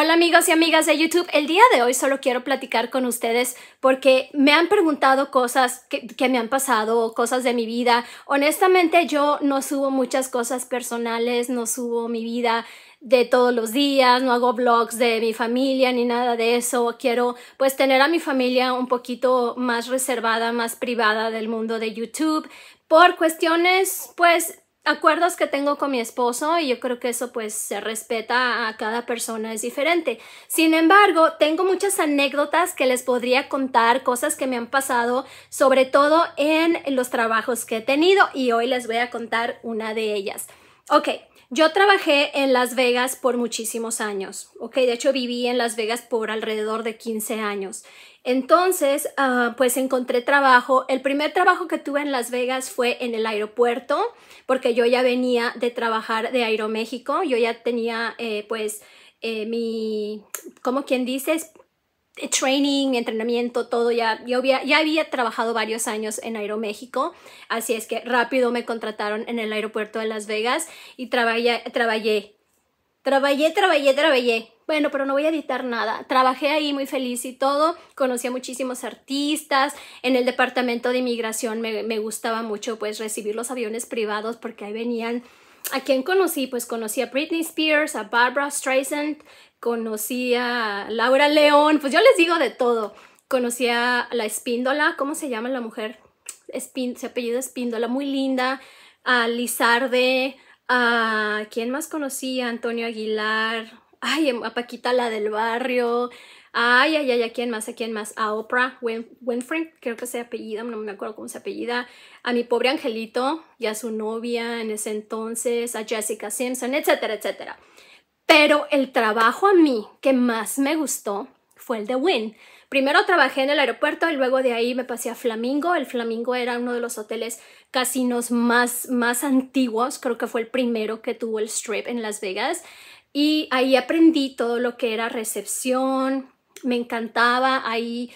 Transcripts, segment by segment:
Hola amigos y amigas de YouTube, el día de hoy solo quiero platicar con ustedes porque me han preguntado cosas que, me han pasado, cosas de mi vida. Honestamente yo no subo muchas cosas personales, no subo mi vida de todos los días, no hago vlogs de mi familia ni nada de eso. Quiero pues tener a mi familia un poquito más reservada, más privada del mundo de YouTube por cuestiones pues acuerdos que tengo con mi esposo y yo creo que eso pues se respeta a cada persona, es diferente. Sin embargo, tengo muchas anécdotas que les podría contar, cosas que me han pasado, sobre todo en los trabajos que he tenido y hoy les voy a contar una de ellas. Ok, yo trabajé en Las Vegas por muchísimos años, ok, de hecho viví en Las Vegas por alrededor de 15 años. Entonces, ah, pues encontré trabajo. El primer trabajo que tuve en Las Vegas fue en el aeropuerto, porque yo ya venía de trabajar de Aeroméxico, yo ya tenía eh, pues eh, mi, como quien dices, eh, training, entrenamiento, todo, ya, yo había, ya había trabajado varios años en Aeroméxico, así es que rápido me contrataron en el aeropuerto de Las Vegas y trabajé, trabajé, trabajé, trabajé, bueno, pero no voy a editar nada. Trabajé ahí muy feliz y todo, conocí a muchísimos artistas, en el departamento de inmigración me, gustaba mucho pues recibir los aviones privados porque ahí venían... ¿A quién conocí? Pues conocí a Britney Spears, a Barbara Streisand, conocí a Laura León, pues yo les digo de todo. Conocí a la Espíndola, ¿cómo se llama la mujer? Espín, se apellido Espíndola, muy linda, a Lizarde, a quién más conocí, Antonio Aguilar, ay, em, a Paquita la del barrio, ay, ay, ay, a quién más, a quién más, a Oprah Winfrey, creo que se apellida, no me acuerdo cómo se apellida, a mi pobre angelito y a su novia en ese entonces, a Jessica Simpson, etcétera, etcétera. Pero el trabajo a mí que más me gustó fue el de Win. Primero trabajé en el aeropuerto y luego de ahí me pasé a Flamingo. El Flamingo era uno de los hoteles casinos más, más antiguos, creo que fue el primero que tuvo el Strip en Las Vegas. Y ahí aprendí todo lo que era recepción, me encantaba, ahí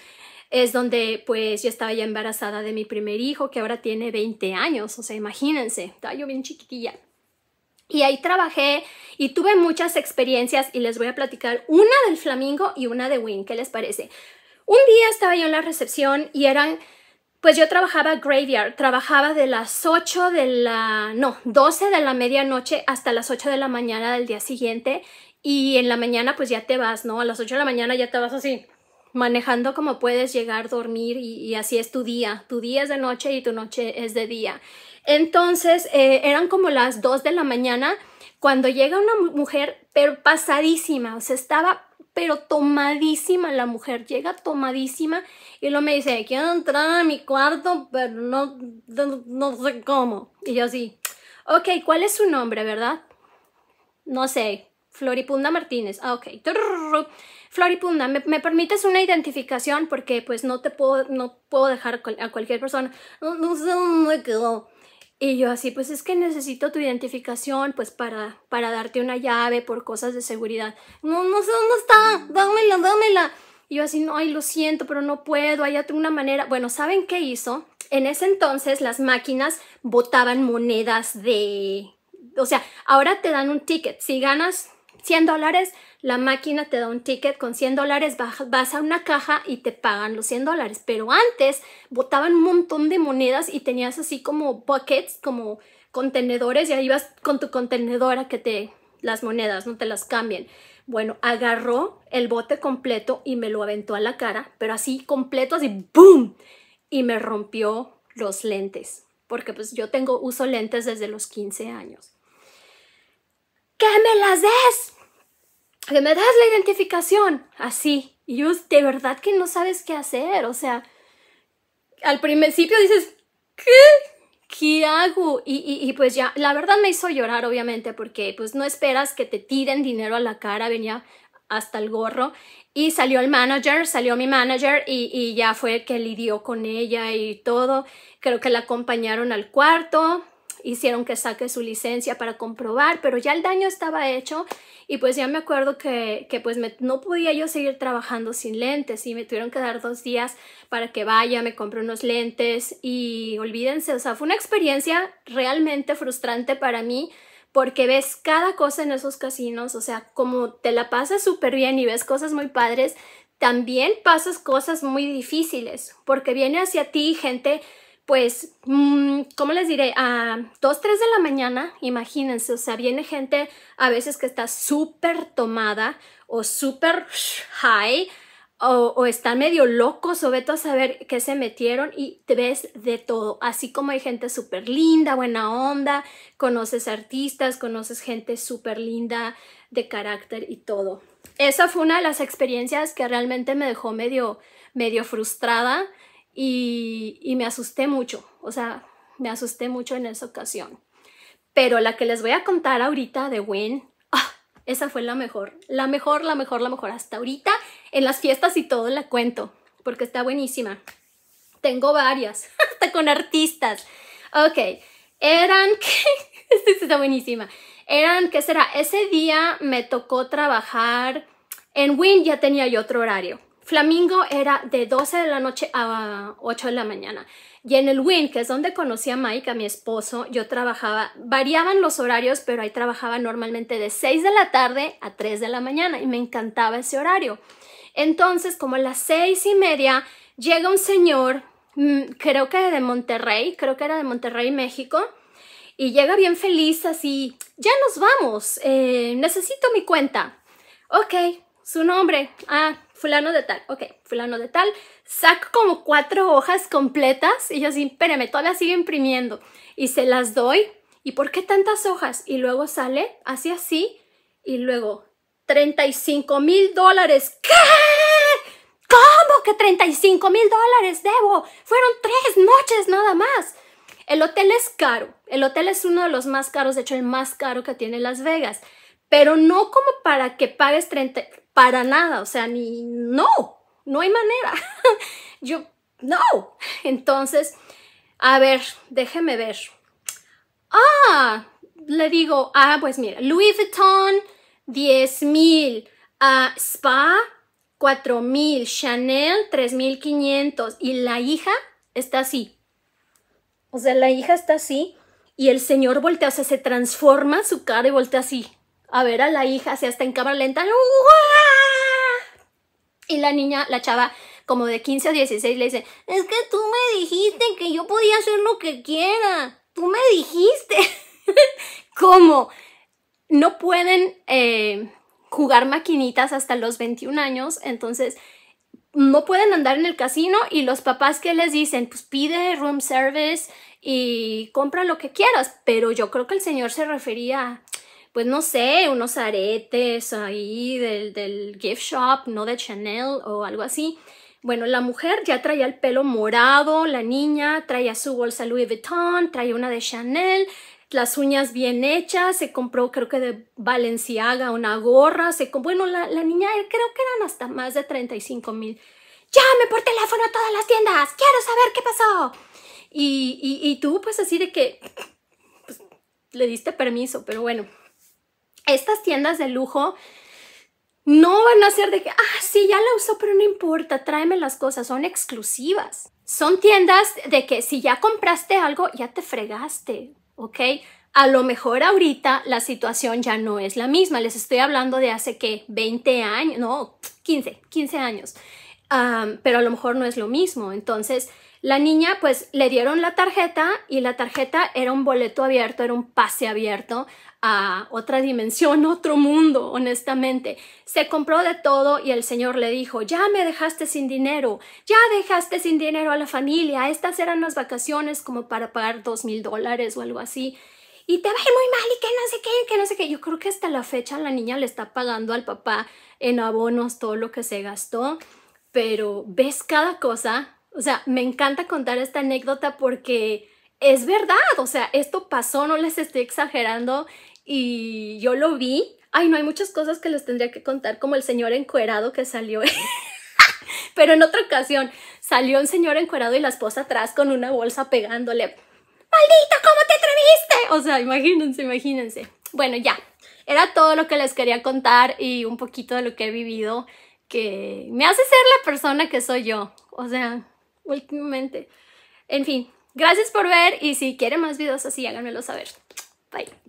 es donde pues yo estaba ya embarazada de mi primer hijo que ahora tiene 20 años, o sea, imagínense, estaba yo bien chiquitilla. Y ahí trabajé y tuve muchas experiencias y les voy a platicar una del Flamingo y una de Win, ¿qué les parece? Un día estaba yo en la recepción y eran pues yo trabajaba graveyard, trabajaba de las 8 de la, no, 12 de la medianoche hasta las 8 de la mañana del día siguiente y en la mañana pues ya te vas, ¿no? A las 8 de la mañana ya te vas así, manejando como puedes llegar, dormir y, así es tu día, tu día es de noche y tu noche es de día. Entonces eh, eran como las 2 de la mañana cuando llega una mujer perpasadísima, pasadísima, o sea, estaba pero tomadísima la mujer, llega tomadísima y luego me dice, quiero entrar a mi cuarto, pero no, no, sé cómo. Y yo así, ok, ¿cuál es su nombre, verdad? No sé, Floripunda Martínez. Ah, ok. Floripunda, ¿me, ¿me, permites una identificación? Porque pues no te puedo, no puedo dejar a cualquier persona. No, no sé dónde quedó. Y yo así, pues es que necesito tu identificación, pues para, para darte una llave por cosas de seguridad. No, no sé dónde está, dámela, dámela. Y yo así, no, ay, lo siento, pero no puedo, hay una manera. Bueno, ¿saben qué hizo? En ese entonces las máquinas botaban monedas de... O sea, ahora te dan un ticket. Si ganas 100 dólares, la máquina te da un ticket con 100 dólares, vas a una caja y te pagan los 100 dólares. Pero antes botaban un montón de monedas y tenías así como buckets, como contenedores y ahí vas con tu contenedora que te las monedas, no te las cambien. Bueno, agarró el bote completo y me lo aventó a la cara, pero así completo, así ¡boom! Y me rompió los lentes, porque pues yo tengo uso lentes desde los 15 años. ¡Que me las des! ¡Que me das la identificación! Así. Y yo, de verdad que no sabes qué hacer. O sea, al principio dices, ¿qué? ¿qué hago? Y, pues ya, la verdad me hizo llorar, obviamente, porque pues no esperas que te tiren dinero a la cara, venía hasta el gorro. Y salió el manager, salió mi manager y, y ya fue que lidió con ella y todo. Creo que la acompañaron al cuarto, hicieron que saque su licencia para comprobar, pero ya el daño estaba hecho y pues ya me acuerdo que, pues no podía yo seguir trabajando sin lentes y me tuvieron que dar dos días para que vaya, me compre unos lentes y olvídense, o sea, fue una experiencia realmente frustrante para mí porque ves cada cosa en esos casinos, o sea, como te la pasas súper bien y ves cosas muy padres, también pasas cosas muy difíciles, porque viene hacia ti gente pues, mm, ¿cómo les diré? A 2, 3 de la mañana, imagínense, o sea, viene gente a veces que está súper tomada o súper high o, está están medio locos sobre todo a saber qué se metieron y te ves de todo. Así como hay gente súper linda, buena onda, conoces artistas, conoces gente súper linda de carácter y todo. Esa fue una de las experiencias que realmente me dejó medio, medio frustrada y, me asusté mucho, o sea, me asusté mucho en esa ocasión. Pero la que les voy a contar ahorita de Win, ah, esa fue la mejor, la mejor, la mejor, la mejor. Hasta ahorita en las fiestas y todo la cuento, porque está buenísima. Tengo varias, hasta con artistas. Ok, eran que... está buenísima. Eran, ¿qué será? Ese día me tocó trabajar en Win, ya tenía yo otro horario. Flamingo era de 12 de la noche a 8 de la mañana. Y en el Win, que es donde conocí a Mike, a mi esposo, yo trabajaba, variaban los horarios, pero ahí trabajaba normalmente de 6 de la tarde a 3 de la mañana y me encantaba ese horario. Entonces, como a las 6 y media, llega un señor, mm, creo que de Monterrey, creo que era de Monterrey, México, y llega bien feliz así, ya nos vamos, eh, necesito mi cuenta. Ok, su nombre, ah, fulano de tal, ok, fulano de tal, saco como cuatro hojas completas y yo así, espérame, todavía sigo imprimiendo y se las doy. ¿Y por qué tantas hojas? Y luego sale así, así, y luego 35 mil dólares. ¿Qué? ¿Cómo que 35 mil dólares debo? Fueron tres noches nada más. El hotel es caro. El hotel es uno de los más caros, de hecho el más caro que tiene Las Vegas. Pero no como para que pagues 30, para nada, o sea, ni no, no hay manera. Yo, no. Entonces, a ver, déjeme ver. Ah, le digo, ah, pues mira, Louis Vuitton, 10 mil, ah, Spa, 4 mil, Chanel, 3500. Y la hija está así. O sea, la hija está así y el señor voltea, o sea, se transforma su cara y voltea así. A ver a la hija, sea, está en cámara lenta. Y la niña, la chava, como de 15 a 16, le dice, es que tú me dijiste que yo podía hacer lo que quiera. Tú me dijiste. ¿Cómo? No pueden eh, jugar maquinitas hasta los 21 años, entonces no pueden andar en el casino y los papás que les dicen, pues pide room service y compra lo que quieras, pero yo creo que el señor se refería pues no sé, unos aretes ahí del, gift shop, no de Chanel o algo así. Bueno, la mujer ya traía el pelo morado, la niña traía su bolsa Louis Vuitton, traía una de Chanel, las uñas bien hechas, se compró creo que de Balenciaga una gorra, se bueno, la, la niña eh, creo que eran hasta más de 35 mil. Llame por teléfono a todas las tiendas, quiero saber qué pasó. Y, tú pues así de que pues, le diste permiso, pero bueno estas tiendas de lujo no van a ser de que, ah, sí, ya la usó, pero no importa, tráeme las cosas, son exclusivas. Son tiendas de que si ya compraste algo, ya te fregaste, ¿ok? A lo mejor ahorita la situación ya no es la misma. Les estoy hablando de hace que 20 años, no, 15, 15 años pero a lo mejor no es lo mismo. Entonces, la niña pues le dieron la tarjeta y la tarjeta era un boleto abierto, era un pase abierto a otra dimensión, otro mundo, honestamente. Se compró de todo y el señor le dijo, ya me dejaste sin dinero, ya dejaste sin dinero a la familia, estas eran las vacaciones como para pagar dos mil dólares o algo así. Y te va muy mal y que no sé qué, que no sé qué. Yo creo que hasta la fecha la niña le está pagando al papá en abonos todo lo que se gastó pero ves cada cosa. O sea, me encanta contar esta anécdota porque es verdad, o sea, esto pasó, no les estoy exagerando y yo lo vi. Ay, no, hay muchas cosas que les tendría que contar, como el señor encuerado que salió. pero en otra ocasión salió un señor encuerado y la esposa atrás con una bolsa pegándole. ¡Maldito, cómo te atreviste! O sea, imagínense, imagínense. Bueno, ya. Era todo lo que les quería contar y un poquito de lo que he vivido que me hace ser la persona que soy yo. O sea, últimamente. En fin, gracias por ver y si quieren más videos así, háganmelo saber. Bye.